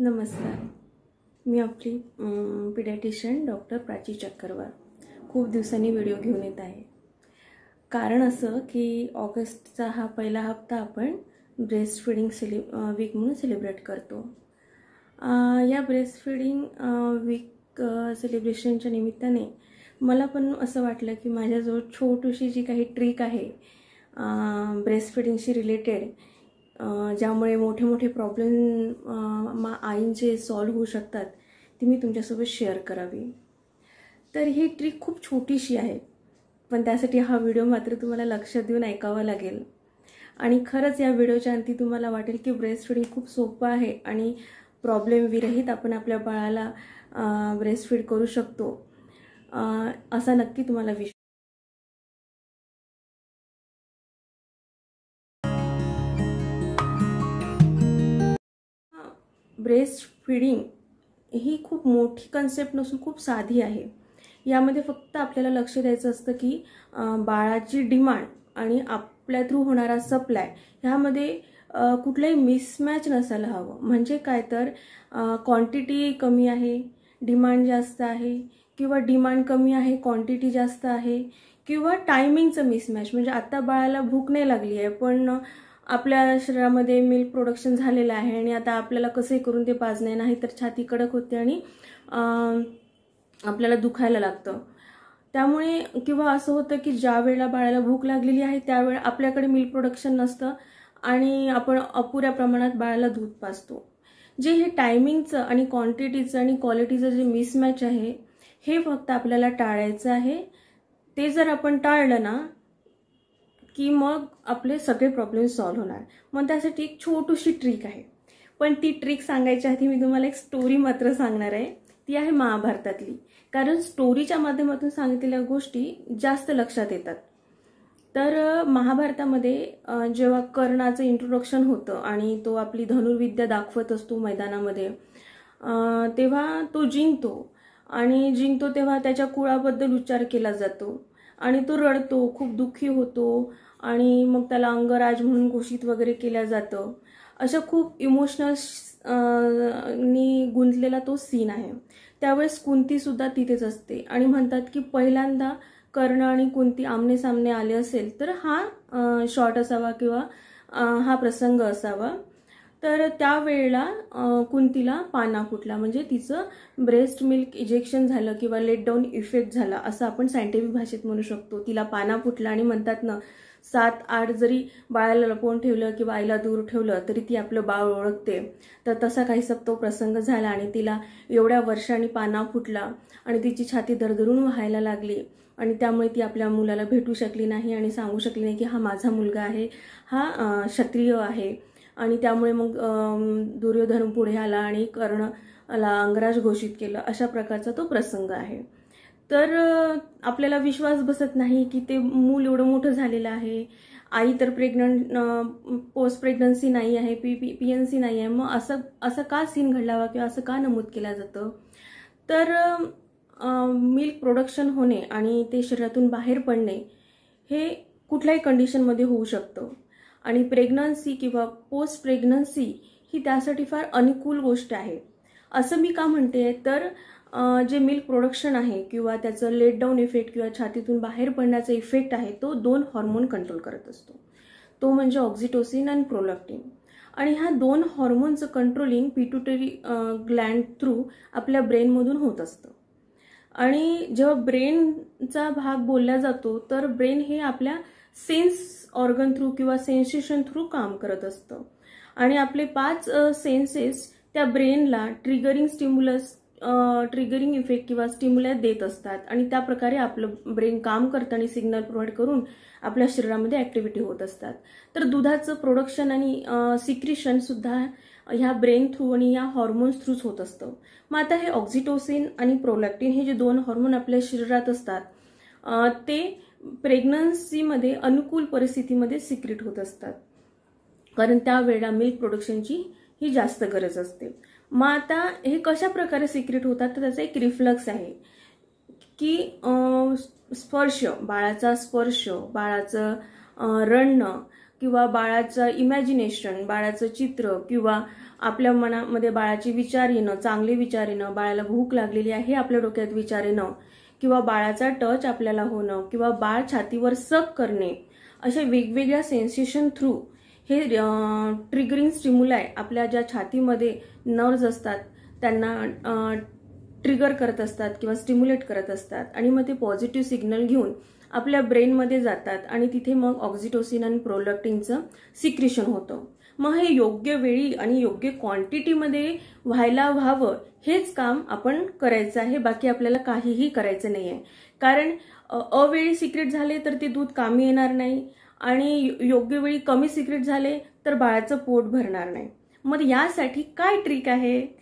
नमस्कार मी आपली पिडॅटिशियन डॉक्टर प्राची चक्करवार खूप दिवसांनी व्हिडिओ घेऊन येत आहे कारण असं की ऑगस्टचा हा पहिला हप्ता आपण ब्रेस्ट फिडिंग सेलि वीक म्हणून सेलिब्रेट करतो या ब्रेस्ट फिडिंग वीक सेलिब्रेशनच्या निमित्ताने मला पण असं वाटलं की माझ्याजवळ छोटीशी जी काही ट्रिक आहे ब्रेस्ट फिडिंगशी रिलेटेड ज्यामुळे मोठे मोठे प्रॉब्लेम मा आईंचे सॉल्व होऊ शकतात ती मी तुमच्यासोबत शेअर करावी तर ही ट्रिक खूप छोटीशी आहे पण त्यासाठी हा व्हिडिओ मात्र तुम्हाला लक्ष देऊन ऐकावा लागेल आणि खरंच या व्हिडिओच्या अंती तुम्हाला वाटेल की ब्रेस्ट फिडिंग खूप सोपं आहे आणि प्रॉब्लेम विरहित आपण आपल्या बाळाला ब्रेस्ट फीड करू शकतो असा नक्की तुम्हाला विश्वास ब्रेस्ट फीडिंग ही खूप मोठी कन्सेप्ट नसून खूप साधी आहे यामध्ये फक्त आपल्याला लक्ष द्यायचं असतं की बाळाची डिमांड आणि आपल्या थ्रू होणारा सप्लाय ह्यामध्ये कुठलंही मिसमॅच नसायला हवं म्हणजे काय तर क्वांटिटी कमी आहे डिमांड जास्त आहे किंवा डिमांड कमी आहे क्वांटिटी जास्त आहे किंवा टायमिंगचं मिसमॅच म्हणजे आत्ता बाळाला भूक नाही लागली आहे पण आपल्या शरीरामध्ये मिल्क प्रोडक्शन झालेलं आहे आणि आता आपल्याला कसे करून ते पाजणे नाही तर छाती कडक होते आणि आपल्याला दुखायला लागतं त्यामुळे किंवा असं होतं की ज्या वेळेला बाळाला भूक लागलेली आहे त्यावेळेला आपल्याकडे मिल्क प्रोडक्शन नसतं आणि आपण अपुऱ्या प्रमाणात बाळाला दूध पाजतो जे हे टायमिंगचं आणि क्वांटिटीचं आणि क्वालिटीचं जे मिसमॅच आहे हे फक्त आपल्याला टाळायचं आहे ते जर आपण टाळलं ना की मग आपले सगळे प्रॉब्लेम सॉल्व्ह होणार मग त्यासाठी एक छोटीशी ट्रिक आहे पण ती ट्रिक सांगायच्या आधी मी तुम्हाला एक स्टोरी मात्र सांगणार आहे ती आहे महाभारतातली कारण स्टोरीच्या माध्यमातून सांगितलेल्या गोष्टी जास्त लक्षात येतात तर महाभारतामध्ये जेव्हा कर्णाचं इंट्रोडक्शन होतं आणि तो आपली धनुर्विद्या दाखवत असतो मैदानामध्ये तेव्हा तो जिंकतो आणि जिंकतो तेव्हा त्याच्या कुळाबद्दल उच्चार केला जातो आणि तो रडतो खूप दुःखी होतो आणि मग त्याला अंगराज म्हणून घोषित वगैरे केलं जातं अशा खूप इमोशनल नी गुंतलेला तो सीन आहे त्यावेळेस कुंतीसुद्धा तिथेच असते आणि म्हणतात की पहिल्यांदा कर्ण आणि कुंती आमने सामने आले असेल तर हा शॉर्ट असावा किंवा हा प्रसंग असावा तर त्यावेळेला कुंतीला पाना फुटला म्हणजे तिचं ब्रेस्ट मिल्क इजेक्शन झालं किंवा लेट डाऊन इफेक्ट झाला असं आपण सायंटिफिक भाषेत म्हणू शकतो तिला पाना फुटला आणि म्हणतात ना सात आठ जरी बाळाला लपवून ठेवलं किंवा आईला दूर ठेवलं तरी ती आपलं बाळ ओळखते तर तसा काही तो प्रसंग झाला आणि तिला एवढ्या वर्षांनी पाना फुटला आणि तिची छाती दरदरून व्हायला लागली आणि त्यामुळे ती आपल्या मुलाला भेटू शकली नाही आणि सांगू शकली नाही की हा माझा मुलगा आहे हा क्षत्रिय आहे आणि त्यामुळे मग दुर्योधन पुढे आला आणि कर्णला अंगराज घोषित केलं अशा प्रकारचा तो प्रसंग आहे तर आपल्याला विश्वास बसत नाही की ते मूल एवढं मोठं झालेलं आहे आई तर प्रेग्नंट पोस्ट प्रेग्नन्सी नाही आहे P P P N C नाही आहे मग असं असं का सीन घडलावा किंवा असं का नमूद केलं जातं तर मिल्क प्रोडक्शन होणे आणि ते शरीरातून बाहेर पडणे हे कुठल्याही कंडिशनमध्ये होऊ शकतं आणि प्रेग्नन्सी किंवा पोस्ट प्रेग्नन्सी ही त्यासाठी फार अनुकूल गोष्ट आहे असं मी का म्हणते तर जे मिल्क प्रोडक्शन आहे किंवा त्याचं लेट डाऊन इफेक्ट किंवा छातीतून बाहेर पडण्याचा इफेक्ट आहे तो दोन हॉर्मोन कंट्रोल करत असतो तो म्हणजे ऑक्झिटोसिन आणि प्रोलॅक्टिन आणि ह्या दोन हॉर्मोनचं कंट्रोलिंग पिट्युटरी ग्लँड थ्रू आपल्या ब्रेनमधून होत असतं आणि जेव्हा ब्रेनचा भाग बोलला जातो तर ब्रेन हे आपल्या सेन्स ऑर्गन थ्रू किंवा सेन्सेशन थ्रू काम करत असतं आणि आपले पाच सेन्सेस त्या ब्रेनला ट्रिगरिंग स्टिम्युलस ट्रिगरिंग इफेक्ट किंवा स्टिम्युलस देत असतात आणि त्या प्रकारे आपलं ब्रेन काम करतं आणि सिग्नल प्रोव्हाइड करून आपल्या शरीरामध्ये ऍक्टिव्हिटी होत असतात तर दुधाचं प्रोडक्शन आणि सिक्रिशन सुद्धा ह्या ब्रेन थ्रू आणि या हॉर्मोन्स थ्रूच होत असतं मग आता हे ऑक्झिटोसिन आणि प्रोलॅक्टिन हे जे दोन हॉर्मोन आपल्या शरीरात असतात ते प्रेग्नन्सीमध्ये अनुकूल परिस्थितीमध्ये सिक्रेट होत असतात कारण त्यावेळेला मिल्क प्रोडक्शनची ही जास्त गरज असते मग आता हे कशा प्रकारे सिक्रेट होतात तर त्याचा एक रिफ्लक्स आहे की स्पर्श बाळाचा स्पर्श बाळाचं रणणं किंवा बाळाचं इमॅजिनेशन बाळाचं चित्र किंवा आपल्या मनामध्ये बाळाची विचार येणं चांगले विचार येणं बाळाला भूक लागलेली आहे आपल्या डोक्यात विचार येणं किंवा बाळाचा टच आपल्याला होणं किंवा बाळ छातीवर सक करणे अशा वेगवेगळ्या सेन्सेशन थ्रू हे ट्रिगरिंग स्टिम्युलाय आपल्या ज्या छातीमध्ये नर्व्ज असतात त्यांना ट्रिगर करत असतात किंवा स्टिम्युलेट करत असतात आणि मग ते पॉझिटिव्ह सिग्नल घेऊन आपल्या ब्रेनमध्ये जातात आणि तिथे मग ऑक्झिटोसिन आणि प्रोलॅक्टिनचं सिक्रिशन होतं मग हे योग्य वेळी आणि योग्य क्वांटिटीमध्ये व्हायला व्हावं हेच काम आपण करायचं आहे बाकी आपल्याला काहीही करायचं नाही आहे कारण अवेळी सिक्रेट झाले तर ते दूध कामी येणार नाही आणि योग्य वेळी कमी सिक्रेट झाले तर बाळाचं पोट भरणार नाही मग यासाठी काय ट्रिक आहे